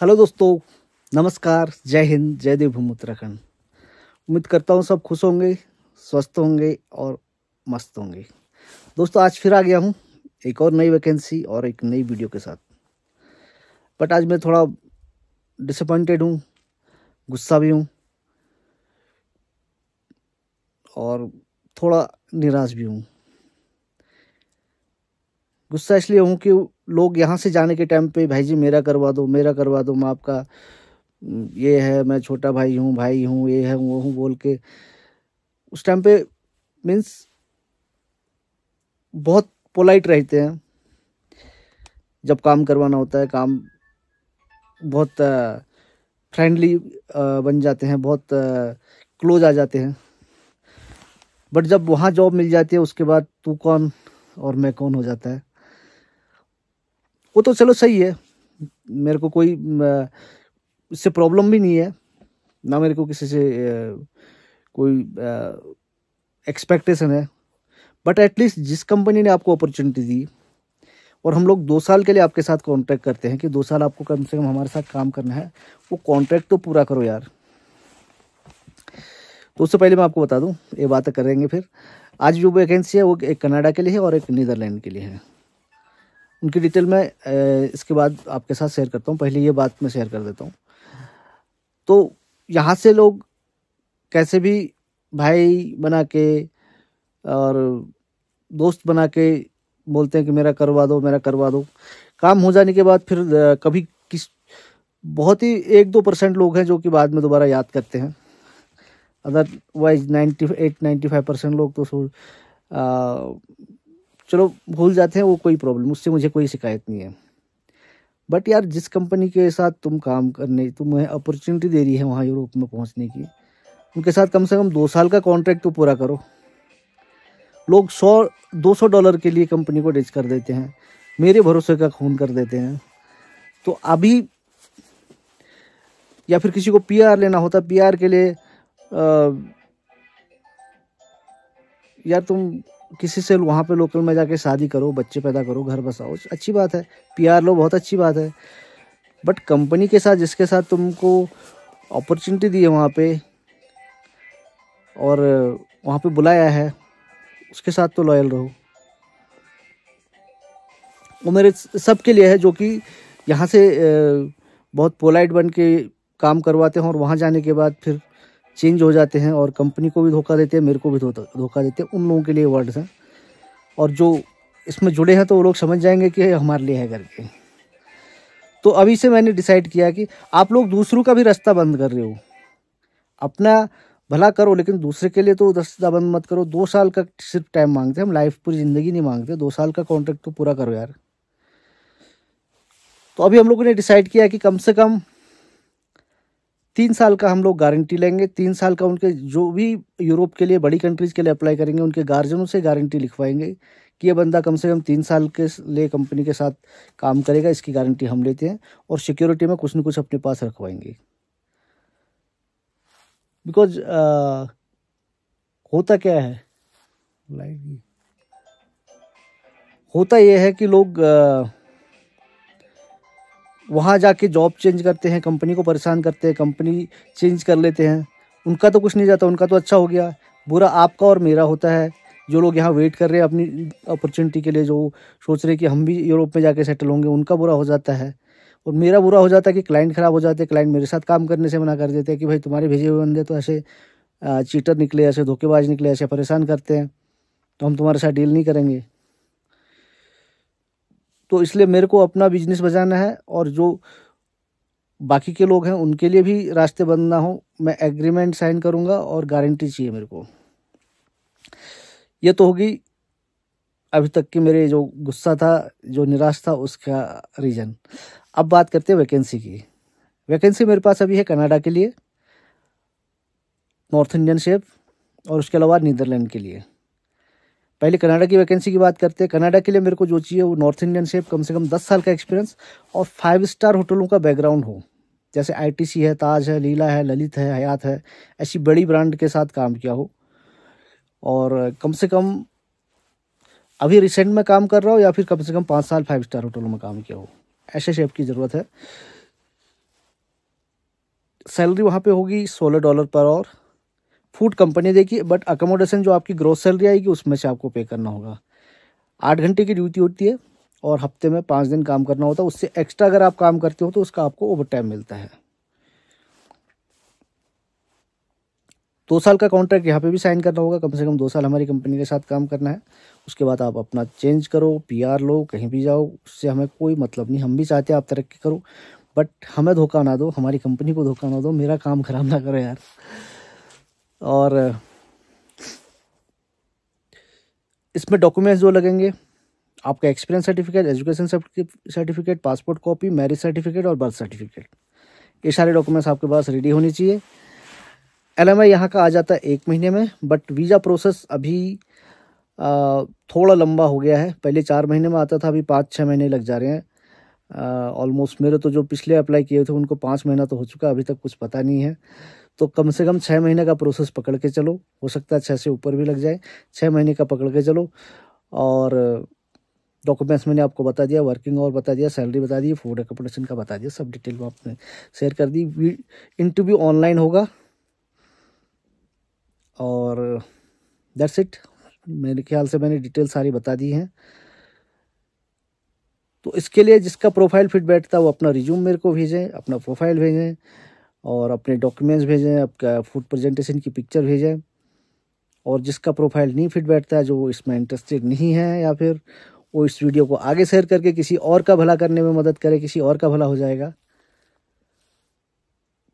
hello दोस्तों नमस्कार जय हिंद जय देवभूमि उत्तराखंड उम्मीद करता हूँ सब खुश होंगे स्वस्थ होंगे और मस्त होंगे दोस्तों आज फिर आ गया हूँ एक और नई वैकेंसी और एक नई वीडियो के साथ बट आज मैं थोड़ा डिसअपॉइंटेड हूँ गुस्सा भी हूँ और थोड़ा निराश भी हूँ गुस्सा इसलिए हूँ कि लोग यहाँ से जाने के टाइम पे भाई जी मेरा करवा दो मेरा करवा दो मैं आपका हम्म, ये है मैं छोटा भाई हूँ भाई हूँ ये है वो हूँ बोल के उस टाइम पे मीन्स बहुत पोलाइट रहते हैं जब काम करवाना होता है काम बहुत फ्रेंडली बन जाते हैं बहुत क्लोज आ जाते हैं बट जब वहाँ जॉब मिल जाती है उसके बाद तू कौन और मैं कौन हो जाता है वो तो चलो सही है मेरे को कोई इससे प्रॉब्लम भी नहीं है ना मेरे को किसी से कोई एक्सपेक्टेशन है बट एटलीस्ट जिस कंपनी ने आपको अपॉर्चुनिटी दी और हम लोग दो साल के लिए आपके साथ कॉन्ट्रैक्ट करते हैं कि दो साल आपको कम से कम हमारे साथ काम करना है वो कॉन्ट्रैक्ट तो पूरा करो यार तो उससे पहले मैं आपको बता दूं ये बात करेंगे फिर आज जो वैकेंसी है वो एक कनाडा के लिए है और एक नीदरलैंड के लिए है उनकी डिटेल मैं इसके बाद आपके साथ शेयर करता हूँ पहले ये बात मैं शेयर कर देता हूँ तो यहाँ से लोग कैसे भी भाई बना के और दोस्त बना के बोलते हैं कि मेरा करवा दो मेरा करवा दो काम हो जाने के बाद फिर कभी किस बहुत ही एक दो परसेंट लोग हैं जो कि बाद में दोबारा याद करते हैं otherwise ninety eight ninety five percent लोग तो चलो भूल जाते हैं वो कोई प्रॉब्लम उससे मुझे कोई शिकायत नहीं है बट यार जिस कंपनी के साथ तुम काम करने तुम्हें अपॉर्चुनिटी दे रही है वहाँ यूरोप में पहुँचने की उनके साथ कम से कम दो साल का कॉन्ट्रैक्ट तो पूरा करो लोग सौ दो सौ डॉलर के लिए कंपनी को डिच कर देते हैं मेरे भरोसे का खून कर देते हैं तो अभी या फिर किसी को पीआर लेना होता पीआर के लिए आ, यार तुम किसी से वहाँ पे लोकल में जाके शादी करो बच्चे पैदा करो घर बसाओ अच्छी बात है पीआर लो बहुत अच्छी बात है बट कंपनी के साथ जिसके साथ तुमको अपॉर्चुनिटी दी है वहाँ पे और वहाँ पे बुलाया है उसके साथ तो लॉयल रहो वो मेरे सबके लिए है जो कि यहाँ से बहुत पोलाइट बन के काम करवाते हैं और वहाँ जाने के बाद फिर चेंज हो जाते हैं और कंपनी को भी धोखा देते हैं मेरे को भी धोखा देते हैं उन लोगों के लिए वर्ड्स हैं और जो इसमें जुड़े हैं तो वो लोग समझ जाएंगे कि हमारे लिए है करके तो अभी से मैंने डिसाइड किया कि आप लोग दूसरों का भी रास्ता बंद कर रहे हो अपना भला करो लेकिन दूसरे के लिए तो रास्ता बंद मत करो दो साल का सिर्फ टाइम मांगते हैं हम लाइफ पूरी ज़िंदगी नहीं मांगते दो साल का कॉन्ट्रैक्ट तो पूरा करो यार तो अभी हम लोगों ने डिसाइड किया कि कम से कम तीन साल का हम लोग गारंटी लेंगे तीन साल का उनके जो भी यूरोप के लिए बड़ी कंट्रीज़ के लिए अप्लाई करेंगे उनके गार्जियनों से गारंटी लिखवाएंगे कि ये बंदा कम से कम तीन साल के लिए कंपनी के साथ काम करेगा इसकी गारंटी हम लेते हैं और सिक्योरिटी में कुछ ना कुछ अपने पास रखवाएंगे बिकॉज होता क्या है होता यह है कि लोग वहाँ जाके जॉब चेंज करते हैं कंपनी को परेशान करते हैं कंपनी चेंज कर लेते हैं उनका तो कुछ नहीं जाता उनका तो अच्छा हो गया बुरा आपका और मेरा होता है जो लोग यहाँ वेट कर रहे हैं अपनी अपॉर्चुनिटी के लिए जो सोच रहे कि हम भी यूरोप में जाके सेटल होंगे उनका बुरा हो जाता है और मेरा बुरा हो जाता है कि क्लाइंट ख़राब हो जाते हैं क्लाइंट मेरे साथ काम करने से मना कर देते हैं कि भाई तुम्हारे भेजे हुए बंदे तो ऐसे चीटर निकले ऐसे धोखेबाज निकले ऐसे परेशान करते हैं तो हम तुम्हारे साथ डील नहीं करेंगे तो इसलिए मेरे को अपना बिजनेस बजाना है और जो बाकी के लोग हैं उनके लिए भी रास्ते बंद ना हो मैं एग्रीमेंट साइन करूँगा और गारंटी चाहिए मेरे को ये तो होगी अभी तक की मेरे जो गुस्सा था जो निराश था उसका रीज़न अब बात करते हैं वैकेंसी की वैकेंसी मेरे पास अभी है कनाडा के लिए नॉर्थ इंडियन शेप और उसके अलावा नीदरलैंड के लिए पहले कनाडा की वैकेंसी की बात करते हैं कनाडा के लिए मेरे को जो चाहिए वो नॉर्थ इंडियन शेप कम से कम दस साल का एक्सपीरियंस और फाइव स्टार होटलों का बैकग्राउंड हो जैसे आईटीसी है ताज है लीला है ललित है हयात है ऐसी बड़ी ब्रांड के साथ काम किया हो और कम से कम अभी रिसेंट में काम कर रहा हो या फिर कम से कम पाँच साल फाइव स्टार होटलों में काम किया हो ऐसे शेप की ज़रूरत है सैलरी वहाँ पे होगी सोलह डॉलर पर और फूड कंपनी देगी बट अकोमोडेशन जो आपकी ग्रोथ सैलरी आएगी उसमें से आपको पे करना होगा आठ घंटे की ड्यूटी होती है और हफ्ते में पाँच दिन काम करना होता है उससे एक्स्ट्रा अगर आप काम करते हो तो उसका आपको ओवर टाइम मिलता है दो साल का कॉन्ट्रैक्ट यहाँ पे भी साइन करना होगा कम से कम दो साल हमारी कंपनी के साथ काम करना है उसके बाद आप अपना चेंज करो पीआर लो कहीं भी जाओ उससे हमें कोई मतलब नहीं हम भी चाहते आप तरक्की करो बट हमें धोखा ना दो हमारी कंपनी को धोखा ना दो मेरा काम ख़राब ना करो यार और इसमें डॉक्यूमेंट्स जो लगेंगे आपका experience certificate education certificate passport copy marriage certificate और बर्थ सर्टिफिकेट ये सारे डॉक्यूमेंट्स आपके पास रेडी होने चाहिए एल एम आई यहाँ का आ जाता है एक महीने में बट वीज़ा प्रोसेस अभी आ, थोड़ा लंबा हो गया है पहले चार महीने में आता था अभी पाँच छः महीने लग जा रहे हैं ऑलमोस्ट मेरे तो जो पिछले अप्लाई किए थे उनको पाँच महीना तो हो चुका अभी तक कुछ पता नहीं है तो कम से कम छः महीने का प्रोसेस पकड़ के चलो हो सकता है छः से ऊपर भी लग जाए छः महीने का पकड़ के चलो और डॉक्यूमेंट्स मैंने आपको बता दिया वर्किंग और बता दिया सैलरी बता दी फूड एकोमोडेशन का बता दिया सब डिटेल में आपने शेयर कर दी इंटरव्यू ऑनलाइन होगा और दैट्स इट मेरे ख्याल से मैंने डिटेल सारी बता दी हैं तो इसके लिए जिसका प्रोफाइल फिट बैठता है वो अपना रिज्यूम मेरे को भेजें अपना प्रोफाइल भेजें और अपने डॉक्यूमेंट्स भेजें आपका फूड प्रेजेंटेशन की पिक्चर भेजें और जिसका प्रोफाइल नहीं फिट बैठता है जो इसमें इंटरेस्टेड नहीं है या फिर वो इस वीडियो को आगे शेयर करके किसी और का भला करने में मदद करे किसी और का भला हो जाएगा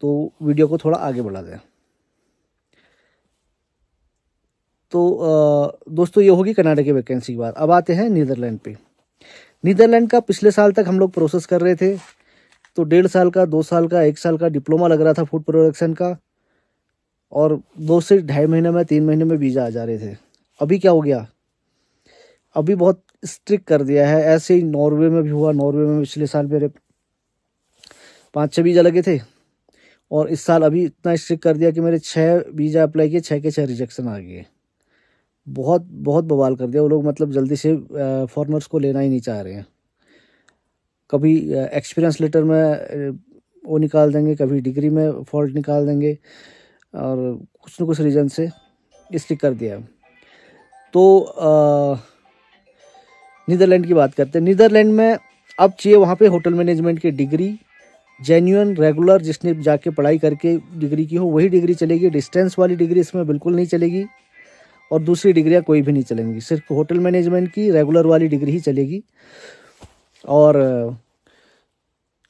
तो वीडियो को थोड़ा आगे बढ़ा दें तो दोस्तों ये होगी कनाडा की वैकेंसी की बात अब आते हैं नीदरलैंड पे नीदरलैंड का पिछले साल तक हम लोग प्रोसेस कर रहे थे तो डेढ़ साल का दो साल का एक साल का डिप्लोमा लग रहा था फूड प्रोडक्शन का और दो से ढाई महीने में तीन महीने में वीज़ा आ जा रहे थे अभी क्या हो गया अभी बहुत स्ट्रिक्ट कर दिया है ऐसे ही नॉर्वे में भी हुआ नॉर्वे में पिछले साल मेरे पाँच छः वीज़ा लगे थे और इस साल अभी इतना स्ट्रिक्ट कर दिया कि मेरे छः वीज़ा अप्लाई किए छः के छः रिजेक्शन आ गए बहुत बहुत बवाल कर दिया वो लोग मतलब जल्दी से फॉरनर्स को लेना ही नहीं चाह रहे हैं कभी एक्सपीरियंस लेटर में वो निकाल देंगे कभी डिग्री में फॉल्ट निकाल देंगे और कुछ न कुछ रीज़न से इसलिए कर दिया तो नीदरलैंड की बात करते हैं नीदरलैंड में अब चाहिए वहाँ पे होटल मैनेजमेंट की डिग्री जेन्यून रेगुलर जिसने जाके पढ़ाई करके डिग्री की हो वही डिग्री चलेगी डिस्टेंस वाली डिग्री इसमें बिल्कुल नहीं चलेगी और दूसरी डिग्रियाँ कोई भी नहीं चलेंगी सिर्फ होटल मैनेजमेंट की रेगुलर वाली डिग्री ही चलेगी और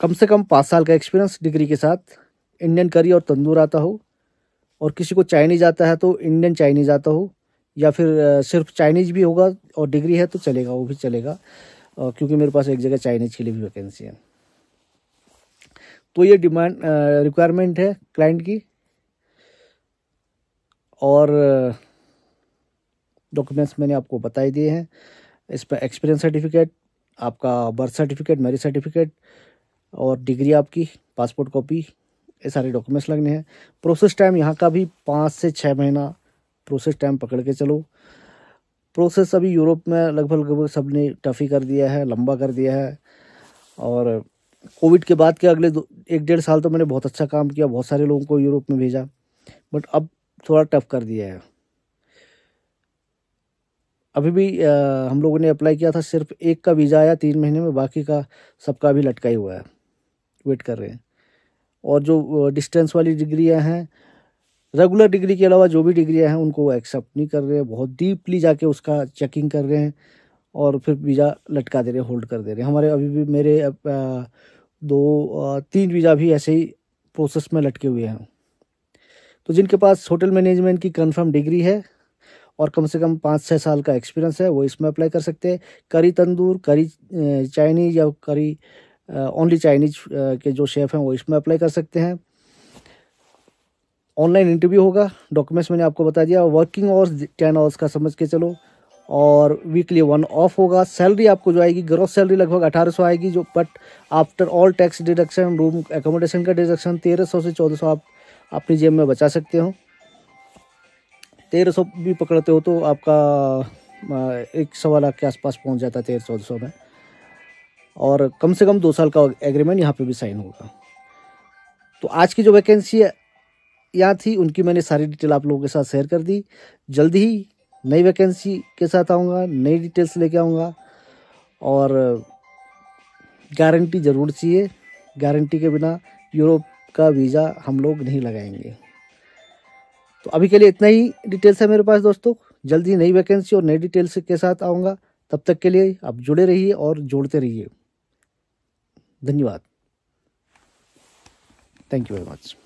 कम से कम पाँच साल का एक्सपीरियंस डिग्री के साथ इंडियन करी और तंदूर आता हो और किसी को चाइनीज आता है तो इंडियन चाइनीज आता हो या फिर सिर्फ चाइनीज भी होगा और डिग्री है तो चलेगा वो भी चलेगा क्योंकि मेरे पास एक जगह चाइनीज के लिए भी वैकेंसी है तो ये डिमांड रिक्वायरमेंट है क्लाइंट की और डॉक्यूमेंट्स मैंने आपको बताए दिए हैं इस पर एक्सपीरियंस सर्टिफिकेट आपका बर्थ सर्टिफिकेट मैरिज सर्टिफिकेट और डिग्री आपकी पासपोर्ट कॉपी ये सारे डॉक्यूमेंट्स लगने हैं प्रोसेस टाइम यहाँ का भी पाँच से छः महीना प्रोसेस टाइम पकड़ के चलो प्रोसेस अभी यूरोप में लगभग लगभग सब ने टफी कर दिया है लंबा कर दिया है और कोविड के बाद के अगले दो एक डेढ़ साल तो मैंने बहुत अच्छा काम किया बहुत सारे लोगों को यूरोप में भेजा बट अब थोड़ा टफ कर दिया है अभी भी हम लोगों ने अप्लाई किया था सिर्फ एक का वीज़ा आया तीन महीने में बाकी का सबका भी लटका ही हुआ है वेट कर रहे हैं और जो डिस्टेंस वाली डिग्रियाँ हैं रेगुलर डिग्री के अलावा जो भी डिग्रियाँ हैं उनको वो एक्सेप्ट नहीं कर रहे हैं बहुत डीपली जाके उसका चेकिंग कर रहे हैं और फिर वीज़ा लटका दे रहे होल्ड कर दे रहे हमारे अभी भी मेरे दो तीन वीज़ा भी ऐसे ही प्रोसेस में लटके हुए हैं तो जिनके पास होटल मैनेजमेंट की कंफर्म डिग्री है और कम से कम पाँच छः साल का एक्सपीरियंस है वो इसमें अप्लाई कर सकते हैं करी तंदूर करी चाइनीज या करी ओनली चाइनीज के जो शेफ़ हैं वो इसमें अप्लाई कर सकते हैं ऑनलाइन इंटरव्यू होगा डॉक्यूमेंट्स मैंने आपको बता दिया वर्किंग आवर्स टेन आवर्स का समझ के चलो और वीकली वन ऑफ होगा सैलरी आपको जो आएगी ग्रॉस सैलरी लगभग अठारह सौ आएगी जो but after all tax deduction room accommodation का डिडक्शन तेरह सौ से चौदह सौ आप अपनी जेब में बचा सकते हो तेरह सौ भी पकड़ते हो तो आपका एक सवा लाख के आसपास पहुंच जाता है तेरह चौदह सौ में और कम से कम दो साल का एग्रीमेंट यहाँ पे भी साइन होगा तो आज की जो वैकेंसी है यहाँ थी उनकी मैंने सारी डिटेल आप लोगों के साथ शेयर कर दी जल्द ही नई वैकेंसी के साथ आऊँगा नई डिटेल्स लेके आऊँगा और गारंटी ज़रूर चाहिए गारंटी के बिना यूरोप का वीज़ा हम लोग नहीं लगाएंगे तो अभी के लिए इतना ही डिटेल्स है मेरे पास दोस्तों जल्दी नई वैकेंसी और नई डिटेल्स के साथ आऊँगा तब तक के लिए आप जुड़े रहिए और जोड़ते रहिए धन्यवाद थैंक यू वेरी मच